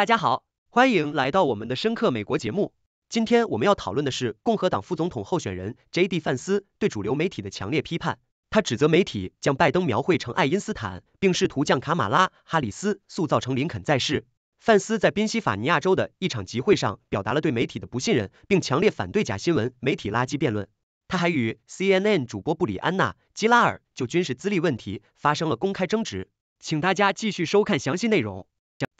大家好，欢迎来到我们的深刻美国节目。今天我们要讨论的是共和党副总统候选人 J.D. 范斯对主流媒体的强烈批判。他指责媒体将拜登描绘成爱因斯坦，并试图将卡马拉·哈里斯塑造成林肯在世。范斯在宾夕法尼亚州的一场集会上表达了对媒体的不信任，并强烈反对假新闻、媒体垃圾辩论。他还与 CNN 主播布里安娜·基拉尔就军事资历问题发生了公开争执。请大家继续收看详细内容。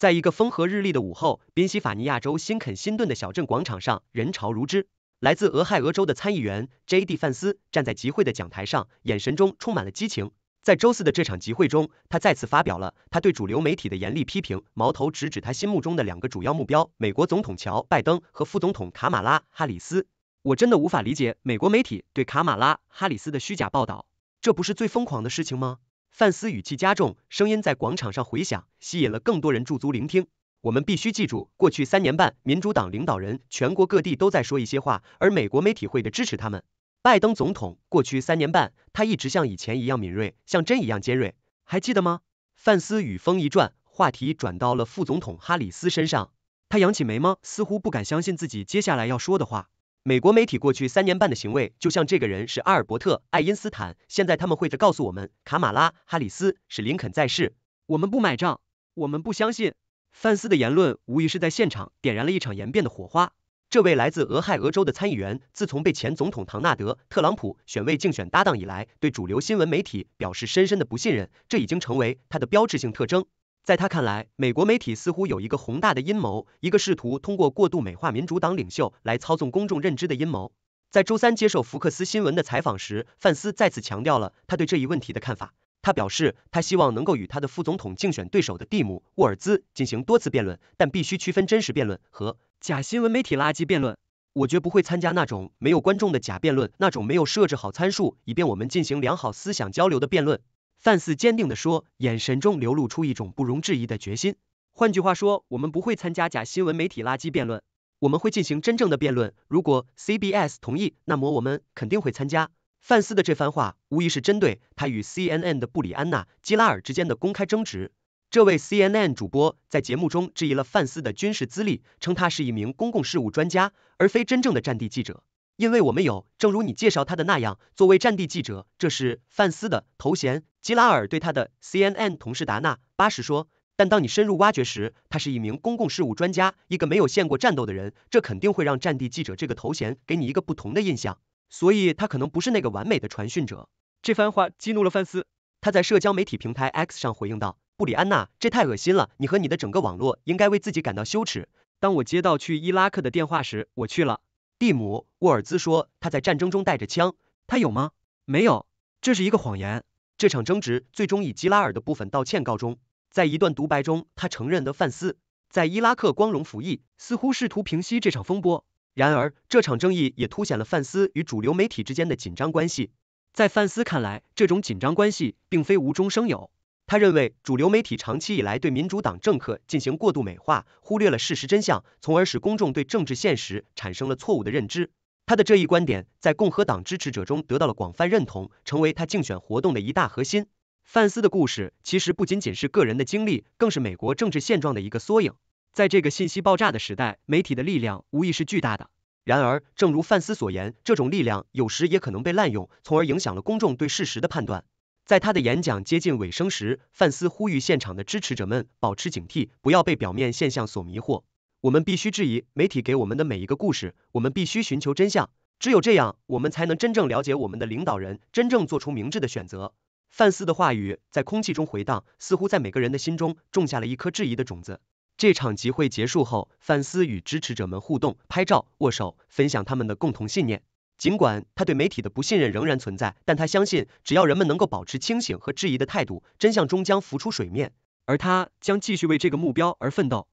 在一个风和日丽的午后，宾夕法尼亚州新肯辛顿的小镇广场上，人潮如织。来自俄亥俄州的参议员 J.D. 范斯站在集会的讲台上，眼神中充满了激情。在周四的这场集会中，他再次发表了他对主流媒体的严厉批评，矛头直指他心目中的两个主要目标：美国总统乔拜登和副总统卡马拉哈里斯。我真的无法理解美国媒体对卡马拉哈里斯的虚假报道，这不是最疯狂的事情吗？范斯语气加重，声音在广场上回响，吸引了更多人驻足聆听。我们必须记住，过去三年半，民主党领导人全国各地都在说一些话，而美国媒体会的支持他们。拜登总统过去三年半，他一直像以前一样敏锐，像针一样尖锐。还记得吗？范斯语锋一转，话题转到了副总统哈里斯身上。他扬起眉毛，似乎不敢相信自己接下来要说的话。美国媒体过去三年半的行为，就像这个人是阿尔伯特·爱因斯坦。现在他们会告诉我们卡马拉·哈里斯是林肯在世，我们不买账，我们不相信。范斯的言论无疑是在现场点燃了一场言变的火花。这位来自俄亥俄州的参议员，自从被前总统唐纳德·特朗普选为竞选搭档以来，对主流新闻媒体表示深深的不信任，这已经成为他的标志性特征。在他看来，美国媒体似乎有一个宏大的阴谋，一个试图通过过度美化民主党领袖来操纵公众认知的阴谋。在周三接受福克斯新闻的采访时，范斯再次强调了他对这一问题的看法。他表示，他希望能够与他的副总统竞选对手的蒂姆·沃尔兹进行多次辩论，但必须区分真实辩论和假新闻媒体垃圾辩论。我绝不会参加那种没有观众的假辩论，那种没有设置好参数以便我们进行良好思想交流的辩论。范斯坚定地说，眼神中流露出一种不容置疑的决心。换句话说，我们不会参加假新闻媒体垃圾辩论，我们会进行真正的辩论。如果 CBS 同意，那么我们肯定会参加。范斯的这番话无疑是针对他与 CNN 的布里安娜·基拉尔之间的公开争执。这位 CNN 主播在节目中质疑了范斯的军事资历，称他是一名公共事务专家，而非真正的战地记者。因为我们有，正如你介绍他的那样，作为战地记者，这是范斯的头衔。吉拉尔对他的 CNN 同事达纳·巴什说：“但当你深入挖掘时，他是一名公共事务专家，一个没有见过战斗的人，这肯定会让战地记者这个头衔给你一个不同的印象。所以，他可能不是那个完美的传讯者。”这番话激怒了范斯，他在社交媒体平台 X 上回应道：“布里安娜，这太恶心了！你和你的整个网络应该为自己感到羞耻。当我接到去伊拉克的电话时，我去了。”蒂姆·沃尔兹说，他在战争中带着枪，他有吗？没有，这是一个谎言。这场争执最终以吉拉尔的部分道歉告终。在一段独白中，他承认的范斯在伊拉克光荣服役，似乎试图平息这场风波。然而，这场争议也凸显了范斯与主流媒体之间的紧张关系。在范斯看来，这种紧张关系并非无中生有。他认为主流媒体长期以来对民主党政客进行过度美化，忽略了事实真相，从而使公众对政治现实产生了错误的认知。他的这一观点在共和党支持者中得到了广泛认同，成为他竞选活动的一大核心。范斯的故事其实不仅仅是个人的经历，更是美国政治现状的一个缩影。在这个信息爆炸的时代，媒体的力量无疑是巨大的。然而，正如范斯所言，这种力量有时也可能被滥用，从而影响了公众对事实的判断。在他的演讲接近尾声时，范斯呼吁现场的支持者们保持警惕，不要被表面现象所迷惑。我们必须质疑媒体给我们的每一个故事，我们必须寻求真相。只有这样，我们才能真正了解我们的领导人，真正做出明智的选择。范斯的话语在空气中回荡，似乎在每个人的心中种下了一颗质疑的种子。这场集会结束后，范斯与支持者们互动、拍照、握手，分享他们的共同信念。尽管他对媒体的不信任仍然存在，但他相信只要人们能够保持清醒和质疑的态度，真相终将浮出水面，而他将继续为这个目标而奋斗。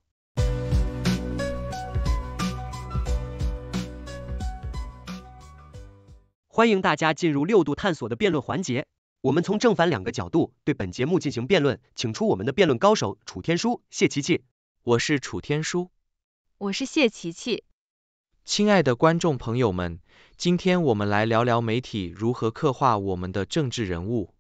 欢迎大家进入六度探索的辩论环节，我们从正反两个角度对本节目进行辩论，请出我们的辩论高手楚天舒、谢琪琪，我是楚天舒，我是谢琪琪。亲爱的观众朋友们，今天我们来聊聊媒体如何刻画我们的政治人物。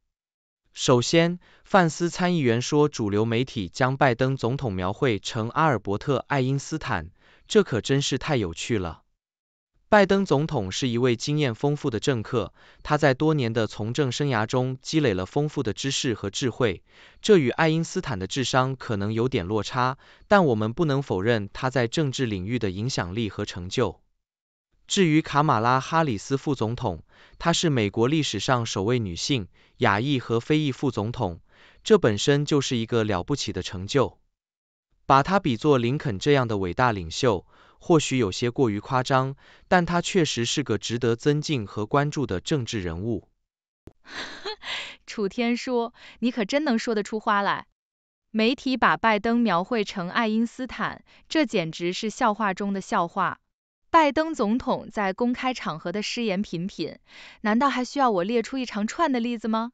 首先，范斯参议员说，主流媒体将拜登总统描绘成阿尔伯特·爱因斯坦，这可真是太有趣了。拜登总统是一位经验丰富的政客，他在多年的从政生涯中积累了丰富的知识和智慧。这与爱因斯坦的智商可能有点落差，但我们不能否认他在政治领域的影响力和成就。至于卡马拉·哈里斯副总统，她是美国历史上首位女性亚裔和非裔副总统，这本身就是一个了不起的成就。把她比作林肯这样的伟大领袖。或许有些过于夸张，但他确实是个值得尊敬和关注的政治人物。楚天说，你可真能说得出话来。媒体把拜登描绘成爱因斯坦，这简直是笑话中的笑话。拜登总统在公开场合的失言频频，难道还需要我列出一长串的例子吗？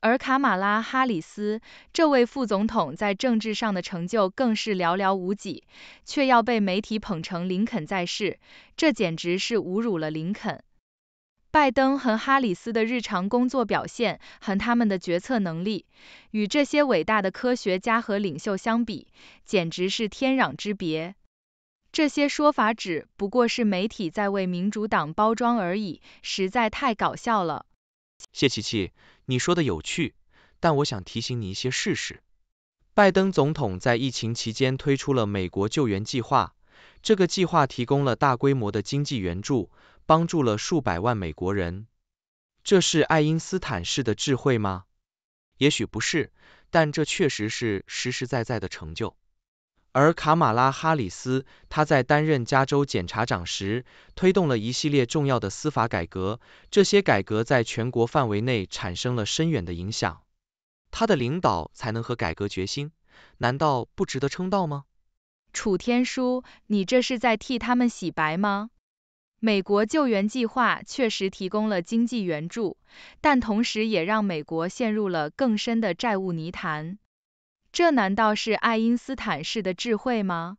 而卡马拉·哈里斯这位副总统在政治上的成就更是寥寥无几，却要被媒体捧成林肯在世，这简直是侮辱了林肯。拜登和哈里斯的日常工作表现和他们的决策能力，与这些伟大的科学家和领袖相比，简直是天壤之别。这些说法只不过是媒体在为民主党包装而已，实在太搞笑了。谢琪琪。你说的有趣，但我想提醒你一些事实。拜登总统在疫情期间推出了美国救援计划，这个计划提供了大规模的经济援助，帮助了数百万美国人。这是爱因斯坦式的智慧吗？也许不是，但这确实是实实在在的成就。而卡马拉哈里斯，他在担任加州检察长时，推动了一系列重要的司法改革，这些改革在全国范围内产生了深远的影响。他的领导才能和改革决心，难道不值得称道吗？楚天舒，你这是在替他们洗白吗？美国救援计划确实提供了经济援助，但同时也让美国陷入了更深的债务泥潭。这难道是爱因斯坦式的智慧吗？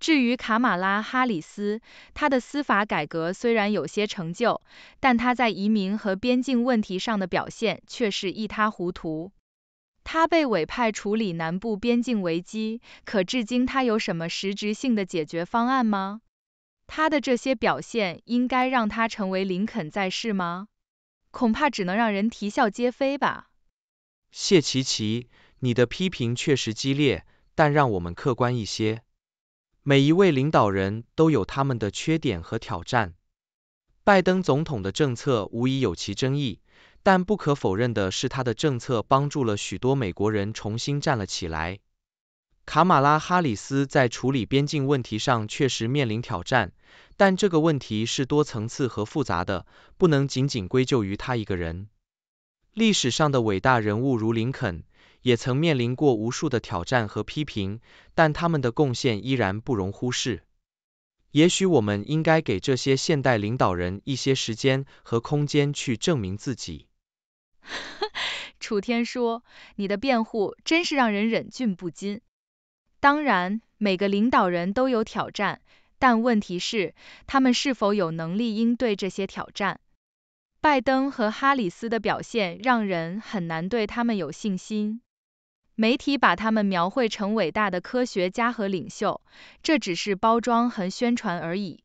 至于卡马拉·哈里斯，他的司法改革虽然有些成就，但他在移民和边境问题上的表现却是一塌糊涂。他被委派处理南部边境危机，可至今他有什么实质性的解决方案吗？他的这些表现应该让他成为林肯在世吗？恐怕只能让人啼笑皆非吧。谢奇奇。你的批评确实激烈，但让我们客观一些。每一位领导人都有他们的缺点和挑战。拜登总统的政策无疑有其争议，但不可否认的是，他的政策帮助了许多美国人重新站了起来。卡马拉哈里斯在处理边境问题上确实面临挑战，但这个问题是多层次和复杂的，不能仅仅归咎于他一个人。历史上的伟大人物如林肯。也曾面临过无数的挑战和批评，但他们的贡献依然不容忽视。也许我们应该给这些现代领导人一些时间和空间去证明自己。楚天说，你的辩护真是让人忍俊不禁。当然，每个领导人都有挑战，但问题是他们是否有能力应对这些挑战。拜登和哈里斯的表现让人很难对他们有信心。媒体把他们描绘成伟大的科学家和领袖，这只是包装和宣传而已。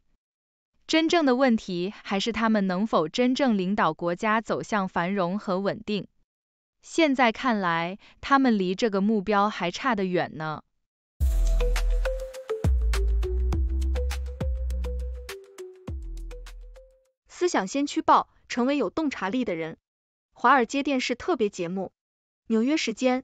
真正的问题还是他们能否真正领导国家走向繁荣和稳定。现在看来，他们离这个目标还差得远呢。思想先驱报，成为有洞察力的人。华尔街电视特别节目，纽约时间。